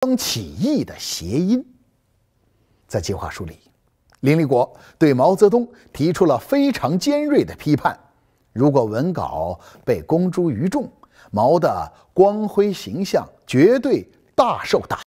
“光起义”的谐音。在计划书里，林立国对毛泽东提出了非常尖锐的批判。如果文稿被公诸于众，毛的光辉形象绝对大受打。